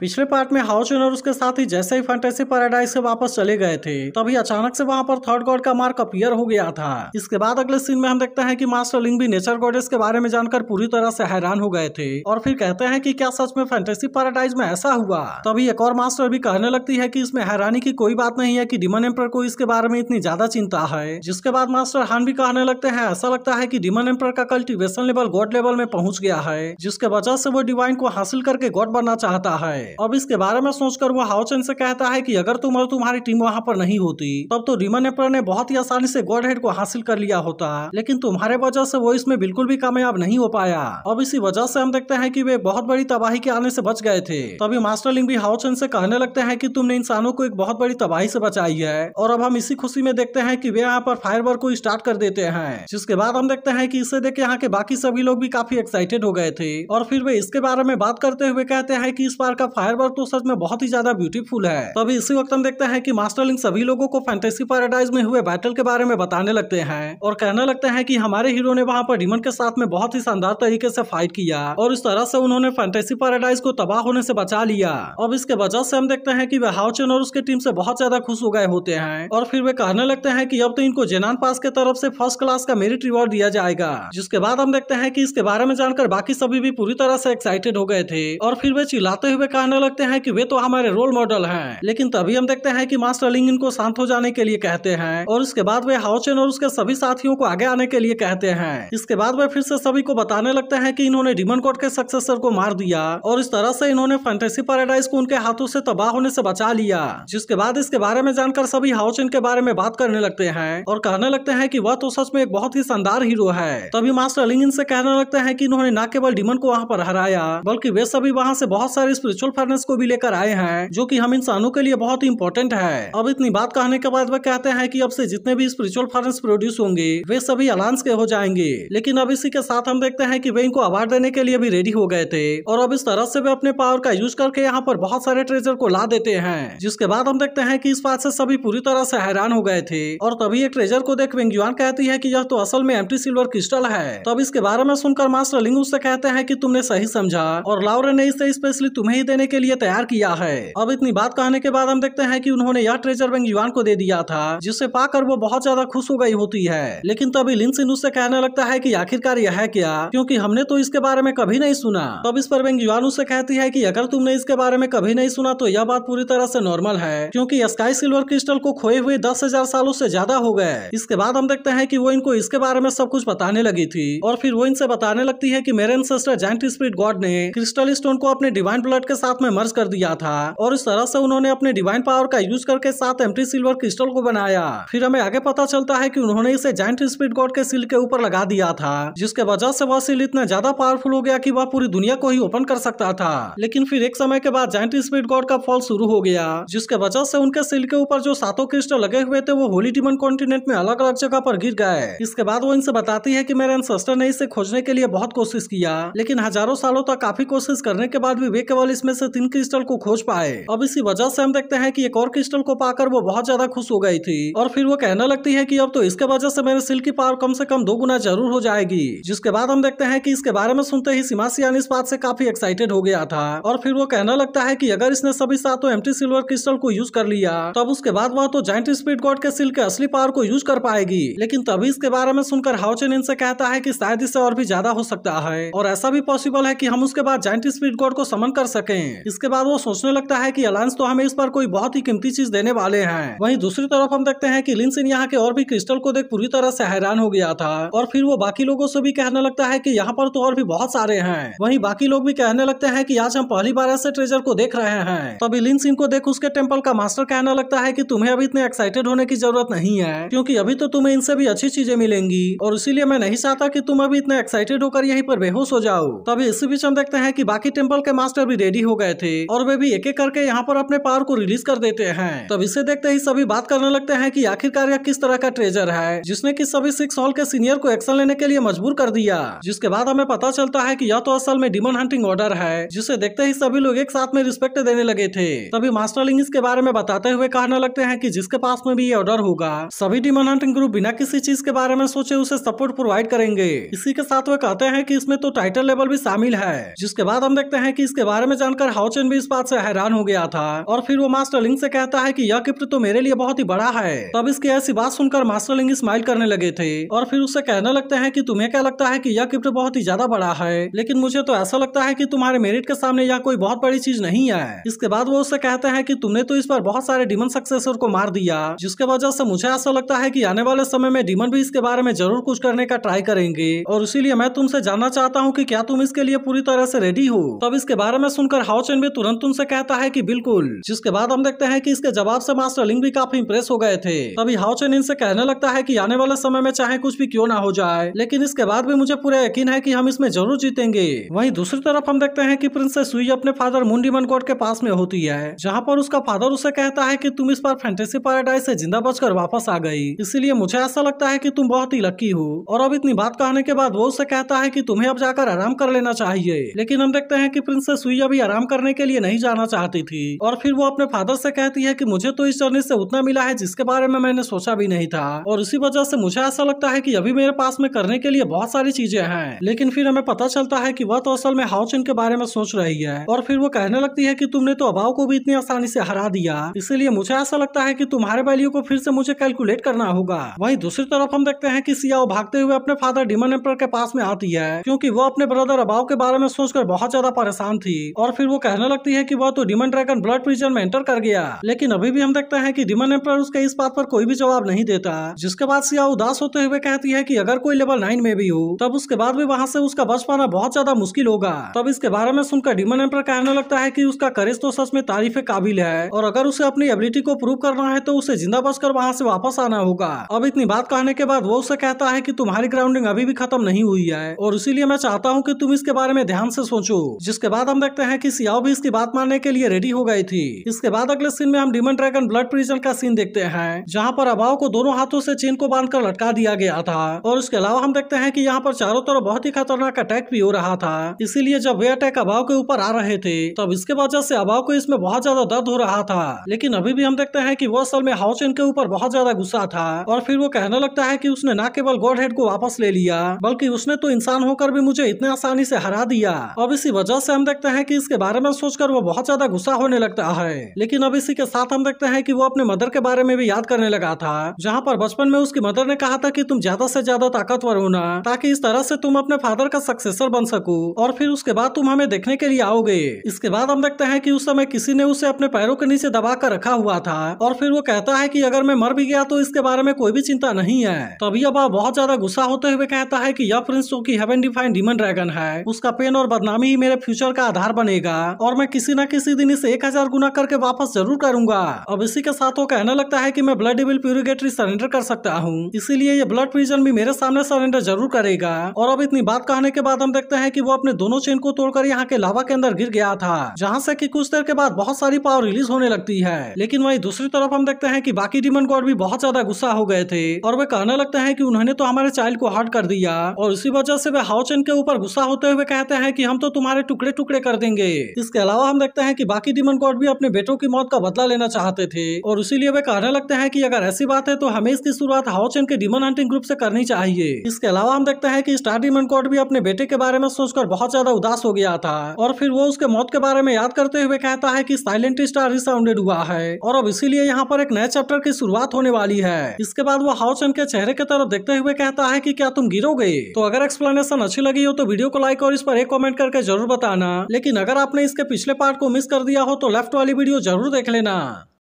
पिछले पार्ट में house owner उसके साथ ही जैसे ही फैंटेसी पैराडाइज से वापस चले गए थे तभी अचानक से वहां पर थर्ड गॉड का मार्क अपियर हो गया था इसके बाद अगले सीन में हम देखते हैं कि मास्टर लिंग भी नेचर गॉडेस के बारे में जानकर पूरी तरह से हैरान हो गए थे और फिर कहते हैं कि क्या सच में फैंटेसी पैराडाइज में ऐसा हुआ तभी एक और मास्टर भी कहने लगती है की इसमें हैरानी की कोई बात नहीं है की डिमन एम्पर को इसके बारे में इतनी ज्यादा चिंता है जिसके बाद मास्टर हान भी कहने लगते है ऐसा लगता है की डिमन एम्पर का कल्टिवेशन लेवल गॉड लेवल में पहुंच गया है जिसके वजह से वो डिवाइन को हासिल करके गॉड बनना चाहता है है अब इसके बारे में सोचकर वो हाउचन से कहता है कि अगर तुम और तुम्हारी टीम वहाँ पर नहीं होती तब तो रिमन एपर ने बहुत ही आसानी से गोल्ड हेड को हासिल कर लिया होता लेकिन तुम्हारे वजह से वो इसमें बिल्कुल भी कामयाब नहीं हो पाया अब इसी वजह से हम देखते हैं की वे बहुत बड़ी तबाही के आने से बच गए थे तभी मास्टर लिंग भी हाउचन से कहने लगते है की तुमने इंसानों को एक बहुत बड़ी तबाही से बचाई है और अब हम इसी खुशी में देखते हैं की वे यहाँ पर फायर को स्टार्ट कर देते हैं जिसके बाद हम देखते हैं कि इसे देख यहाँ के बाकी सभी लोग भी काफी एक्साइटेड हो गए थे और फिर वे इसके बारे में बात करते हुए कहते हैं कि इस बार का फायर वर्क तो सच में बहुत ही ज्यादा ब्यूटीफुल है तो अभी इसी वक्त हम देखते हैं कि मास्टर लिंक सभी लोगों को फैंटेसी पैराडाइज में हुए बैटल के बारे में बताने लगते हैं और कहने लगते हैं कि हमारे हीरो ने वहाँ पर डिमन के साथ में बहुत ही शानदार तरीके से फाइट किया और इस तरह से उन्होंने फैंटेसी पैराडाइज को तबाह होने से बचा लिया अब इसके वजह से हम देखते हैं कि वे हाउचन और उसके टीम से बहुत ज्यादा खुश हो गए होते हैं और फिर वे कहने लगते हैं कि अब तो इनको जेनान पास के तरफ से फर्स्ट क्लास का मेरिट रिवॉर्ड दिया जाएगा जिसके बाद हम देखते हैं की इसके बारे में जानकर बाकी सभी भी पूरी तरह से एक्साइटेड हो गए थे और फिर वे चिल्लाते हुए कहा कहने लगते हैं कि वे तो हमारे रोल मॉडल हैं लेकिन तभी हम देखते हैं कि मास्टर लिंग इनको शांत हो जाने के लिए कहते हैं और उसके बाद वे हाउचेन और उसके सभी साथियों को आगे आने के लिए कहते हैं इसके बाद वे फिर से सभी को बताने लगते हैं की इन्होंने डिमन कोर्ट के सक्सेसर को मार दिया और इस तरह से इन्होंने फैंटेसी पैराडाइज को उनके हाथों से तबाह होने से बचा लिया जिसके बाद इसके बारे में जानकर सभी हाउचेन के बारे में बात करने लगते हैं और कहने लगते हैं कि वह तो सच में एक बहुत ही शानदार हीरो है तभी मास्टर लिंग इनसे कहने लगते हैं कि इन्होंने न केवल डिमन को वहाँ पर हराया बल्कि वे सभी वहाँ से बहुत सारे स्पिरिचुअल फर्नेस को भी लेकर आए हैं जो की हम इंसानों के लिए बहुत इंपॉर्टेंट है अब इतनी बात कहने के बाद वह कहते हैं कि अब से जितने भी स्पिरिचुअल फर्नेस प्रोड्यूस होंगे वे सभी अलांस के हो जाएंगे लेकिन अब इसी के साथ हम देखते हैं की वे इनको अवार्ड देने के लिए भी रेडी हो गए थे और अब इस तरह से वे अपने पावर का यूज करके यहाँ पर बहुत सारे ट्रेजर को ला देते हैं जिसके बाद हम देखते हैं की इस बात से सभी पूरी तरह से हैरान हो गए थे और तभी एक ट्रेजर को देख वेंगयुआन कहती है की यह तो असल में एम्प्टी सिल्वर क्रिस्टल है तब इसके बारे में सुनकर मास्टर लिंग उससे कहते हैं कि तुमने सही समझा और लाउरे ने इसे स्पेशली तुम्हें ही देने करने के लिए तैयार किया है अब इतनी बात कहने के बाद हम देखते हैं कि उन्होंने यह ट्रेजर बैंक युवान को दे दिया था जिसे पाकर वो बहुत ज्यादा खुश हो गई होती है लेकिन तभी सिंह उससे कहने लगता है की आखिरकार यह है क्या क्यूँकी हमने तो इसके बारे में कभी नहीं सुना तब इस पर बैंक युवान उससे कहती है की अगर तुमने इसके बारे में कभी नहीं सुना तो यह बात पूरी तरह से नॉर्मल है क्योंकि स्काई सिल्वर क्रिस्टल को खोए हुए दस हजार सालों से ज्यादा हो गए इसके बाद हम देखते हैं कि वो इनको इसके बारे में सब कुछ बताने लगी थी और फिर वो इनसे बताने लगती है कि मेरे एंसेस्टर जैंट स्प्रिट गॉड ने क्रिस्टल स्टोन को अपने डिवाइन ब्लड के साथ साथ में मर्ज कर दिया था और इस तरह से उन्होंने अपने डिवाइन पावर का यूज करके साथ एम सिल्वर क्रिस्टल को बनाया फिर हमें आगे पता चलता है कि उन्होंने इसे जॉइंट स्पीड गॉड के सील के ऊपर लगा दिया था जिसके वजह से वह सील इतना ज्यादा पावरफुल हो गया की वह पूरी दुनिया को ही ओपन कर सकता था लेकिन फिर एक समय के बाद जॉइंट स्पीड गॉड का फॉल शुरू हो गया जिसके वजह से उनके सिल के ऊपर जो सातों क्रिस्टल लगे हुए थे वो होली डिमन कॉन्टिनेंट में अलग अलग जगह पर गिर गए इसके बाद वो इनसे बताती है की मेरे एंसेस्टर ने इसे खोजने के लिए बहुत कोशिश किया लेकिन हजारों सालों तक काफी कोशिश करने के बाद भी वे केवल इसमें से तीन क्रिस्टल को खोज पाए अब इसी वजह से हम देखते हैं कि एक और क्रिस्टल को पाकर वो बहुत ज्यादा खुश हो गई थी और फिर वो कहने लगती है कि अब तो इसके वजह से मेरे सिल की पावर कम से कम दो गुना जरूर हो जाएगी जिसके बाद हम देखते हैं कि इसके बारे में सुनते ही सियान इस बात से काफी एक्साइटेड हो गया था और फिर वो कहने लगता है की अगर इसने सभी सातों एम सिल्वर क्रिस्टल को यूज कर लिया तब उसके बाद वह तो जॉइंट स्पीड गॉड के सिल के असली पावर को यूज कर पाएगी लेकिन तभी इसके बारे में सुनकर हाउचेन इनसे कहता है की शायद इससे और भी ज्यादा हो सकता है और ऐसा भी पॉसिबल है की हम उसके बाद जॉइंट स्पीड गॉड को समन कर सके हैं इसके बाद वो सोचने लगता है की अलायस तो हमें इस पर कोई बहुत ही कीमती चीज देने वाले हैं वही दूसरी तरफ हम देखते हैं की लिंसिन यहाँ के और भी क्रिस्टल को देख पूरी तरह से हैरान हो गया था और फिर वो बाकी लोगों से भी कहने लगता है की यहाँ पर तो और भी बहुत सारे हैं वही बाकी लोग भी कहने लगते हैं की आज हम पहली बार ऐसे ट्रेजर को देख रहे हैं तभी लिंसिन को देख उसके टेम्पल का मास्टर कहने लगता है की तुम्हें अभी इतने एक्साइटेड होने की जरूरत नहीं है क्यूँकी अभी तो तुम्हें इनसे भी अच्छी चीजें मिलेंगी और इसीलिए मैं नहीं चाहता की तुम अभी इतने एक्साइटेड होकर यहीं पर बेहोश हो जाओ तभी इसी बीच हम देखते हैं की बाकी टेम्पल के मास्टर भी रेडी हो हो गए थे और वे भी एक एक करके यहाँ पर अपने पावर को रिलीज कर देते हैं तब इसे देखते ही सभी बात करने लगते हैं कि आखिरकार यह किस तरह का ट्रेजर है जिसने की सभी सिक्स हॉल के सीनियर को एक्शन लेने के लिए मजबूर कर दिया जिसके बाद हमें पता चलता है की यह तो असल में डिमन हंटिंग ऑर्डर है जिसे देखते ही सभी लोग एक साथ में रिस्पेक्ट देने लगे थे तभी मास्टरलिंग इसके बारे में बताते हुए कहने लगते हैं की जिसके पास में भी ये ऑर्डर होगा सभी डिमन हंटिंग ग्रुप बिना किसी चीज के बारे में सोचे उसे सपोर्ट प्रोवाइड करेंगे इसी के साथ वे कहते हैं की इसमें तो टाइटल लेवल भी शामिल है जिसके बाद हम देखते हैं की इसके बारे में जानकारी देखकर हाउचिन भी इस बात से हैरान हो गया था और फिर वो मास्टर लिंग से कहता है कि यह गिफ्ट तो मेरे लिए बहुत ही बड़ा है तब इसकी ऐसी बात सुनकर मास्टर लिंग स्माइल करने लगे थे और फिर उससे कहने लगते हैं कि तुम्हें क्या लगता है कि यह गिफ्ट बहुत ही ज्यादा बड़ा है लेकिन मुझे तो ऐसा लगता है कि तुम्हारे मेरिट के सामने यह कोई बहुत बड़ी चीज नहीं है इसके बाद वो उससे कहते हैं कि तुमने तो इस पर बहुत सारे डिमन सक्सेसर को मार दिया जिसके वजह से मुझे ऐसा लगता है की आने वाले समय में डिमन भी इसके बारे में जरूर कुछ करने का ट्राई करेंगे और इसीलिए मैं तुमसे जानना चाहता हूँ की क्या तुम इसके लिए पूरी तरह से रेडी हो तब इसके बारे में सुनकर थाउचेन भी तुरंत उनसे कहता है कि बिल्कुल जिसके बाद हम देखते हैं कि इसके जवाब से मास्टर लिंग भी काफी इंप्रेस हो गए थे तभी हाउचेन इनसे कहने लगता है कि आने वाले समय में चाहे कुछ भी क्यों ना हो जाए लेकिन इसके बाद भी मुझे पूरा यकीन है की हम इसमें जरूर जीतेंगे वही दूसरी तरफ हम देखते हैं की प्रिंसेस सुई अपने फादर मुंडी मनकोट के पास में होती है जहाँ पर उसका फादर उसे कहता है कि तुम इस बार फैंटेसी पैराडाइज से जिंदा बचकर वापस आ गई इसीलिए मुझे ऐसा लगता है कि तुम बहुत ही लकी हो और अब इतनी बात कहने के बाद वो उसे कहता है कि तुम्हें अब जाकर आराम कर लेना चाहिए लेकिन हम देखते हैं कि प्रिंसेस सुई अभी आराम काम करने के लिए नहीं जाना चाहती थी और फिर वो अपने फादर से कहती है कि मुझे तो इस जर्नी से उतना मिला है जिसके बारे में मैंने सोचा भी नहीं था और इसी वजह से मुझे ऐसा लगता है कि अभी मेरे पास में करने के लिए बहुत सारी चीजें हैं लेकिन फिर हमें पता चलता है की वह तो असल में हाउचिन के बारे में सोच रही है और फिर वो कहने लगती है की तुमने तो अभाव को भी इतनी आसानी से हरा दिया इसीलिए मुझे ऐसा लगता है की तुम्हारे वैल्यू को फिर से मुझे कैलकुलेट करना होगा वही दूसरी तरफ हम देखते हैं की सियाओ भागते हुए अपने फादर डिमन एम्पर के पास में आती है क्योंकि वो अपने ब्रदर अभाव के बारे में सोचकर बहुत ज्यादा परेशान थी और फिर वो कहने लगती है कि वह तो डिमन ड्रैगन ब्लड प्रिजन में एंटर कर गया लेकिन अभी भी हम देखते हैं कि डिमन एम्पर उसके इस बात पर कोई भी जवाब नहीं देता जिसके बाद सिया उदास होते हुए कहती है की अगर कोई लेवल नाइन में भी हो तब उसके बाद भी वहाँ से उसका बच पाना बहुत ज्यादा मुश्किल होगा तब इसके बारे में सुनकर डिमन एम्पर कहने लगता है की उसका करेज तो सच में तारीफ काबिल है और अगर उसे अपनी एबिलिटी को प्रूव करना है तो उसे जिंदा कर वहाँ से वापस आना होगा अब इतनी बात कहने के बाद वो उसे कहता है की तुम्हारी ग्राउंडिंग अभी भी खत्म नहीं हुई है और इसीलिए मैं चाहता हूँ की तुम इसके बारे में ध्यान से सोचो जिसके बाद हम देखते हैं की सियाओ भी इसकी बात मानने के लिए रेडी हो गई थी इसके बाद अगले सीन में हम डिमन ड्रैगन ब्लड प्रिजन का सीन देखते हैं जहाँ पर अभाव को दोनों हाथों से चीन को बांधकर लटका दिया गया था और उसके अलावा हम देखते हैं कि यहाँ पर चारों तरफ बहुत ही खतरनाक अटैक भी हो रहा था इसीलिए जब वे अटैक अभाव के ऊपर आ रहे थे तब इसके वजह से अभाव को इसमें बहुत ज्यादा दर्द हो रहा था लेकिन अभी भी हम देखते हैं कि वो असल में चेन के ऊपर बहुत ज्यादा गुस्सा था और फिर वो कहने लगता है कि उसने न केवल गॉड हेड को वापस ले लिया बल्कि उसने तो इंसान होकर भी मुझे इतने आसानी से हरा दिया अब इसी वजह से हम देखते हैं कि इसके बारे बारे में सोचकर वो बहुत ज्यादा गुस्सा होने लगता है लेकिन अब इसी के साथ हम देखते हैं कि वो अपने मदर के बारे में भी याद करने लगा था जहाँ पर बचपन में उसकी मदर ने कहा था कि तुम ज्यादा से ज्यादा ताकतवर होना ताकि इस तरह से तुम अपने फादर का सक्सेसर बन सको और फिर उसके बाद तुम हमें देखने के लिए आओगे इसके बाद हम देखते हैं की उस समय किसी ने उसे अपने पैरों के नीचे दबा कर रखा हुआ था और फिर वो कहता है की अगर मैं मर भी गया तो इसके बारे में कोई भी चिंता नहीं है तभी अब बहुत ज्यादा गुस्सा होते हुए कहता है की यह प्रिंस जो की हेवन डिफाइन डिमन ड्रैगन है उसका पेन और बदनामी ही मेरे फ्यूचर का आधार बनेगा जाएगा और मैं किसी न किसी दिन इसे एक हजार गुना करके वापस जरूर करूंगा अब इसी के साथ वो कहने लगता है की मैं ब्लड डिविल प्यूरिगेटरी सरेंडर कर सकता हूँ इसीलिए ये ब्लड प्रिजन भी मेरे सामने सरेंडर जरूर करेगा और अब इतनी बात कहने के बाद हम देखते हैं की वो अपने दोनों चेन को तोड़कर यहाँ के लावा के अंदर गिर गया था जहाँ से की कुछ देर के बाद बहुत सारी पावर रिलीज होने लगती है लेकिन वही दूसरी तरफ हम देखते हैं की बाकी डिमन गॉड भी बहुत ज्यादा गुस्सा हो गए थे और वे कहने लगते हैं कि उन्होंने तो हमारे चाइल्ड को हर्ट कर दिया और इसी वजह से वे हाउचन के ऊपर गुस्सा होते हुए कहते हैं कि हम तो तुम्हारे टुकड़े टुकड़े कर देंगे इसके अलावा हम देखते हैं कि बाकी डिमन गॉड भी अपने बेटों की मौत का बदला लेना चाहते थे और इसीलिए वे कहने लगते हैं कि अगर ऐसी बात है तो हमें इसकी शुरुआत हाउचेन के डिमन हंटिंग ग्रुप से करनी चाहिए इसके अलावा हम देखते हैं कि स्टार डिमन गॉड भी अपने बेटे के बारे में सोचकर बहुत ज्यादा उदास हो गया था और फिर वो उसके मौत के बारे में याद करते हुए कहता है की साइलेंट स्टार रिसाउंडेड हुआ है और अब इसीलिए यहाँ पर एक नए चैप्टर की शुरुआत होने वाली है इसके बाद वो हाउचेन के चेहरे की तरफ देखते हुए कहता है की क्या तुम गिरोगे तो अगर एक्सप्लेनेशन अच्छी लगी हो तो वीडियो को लाइक और इस पर एक कॉमेंट करके जरूर बताना लेकिन अगर आप आपने इसके पिछले पार्ट को मिस कर दिया हो तो लेफ्ट वाली वीडियो जरूर देख लेना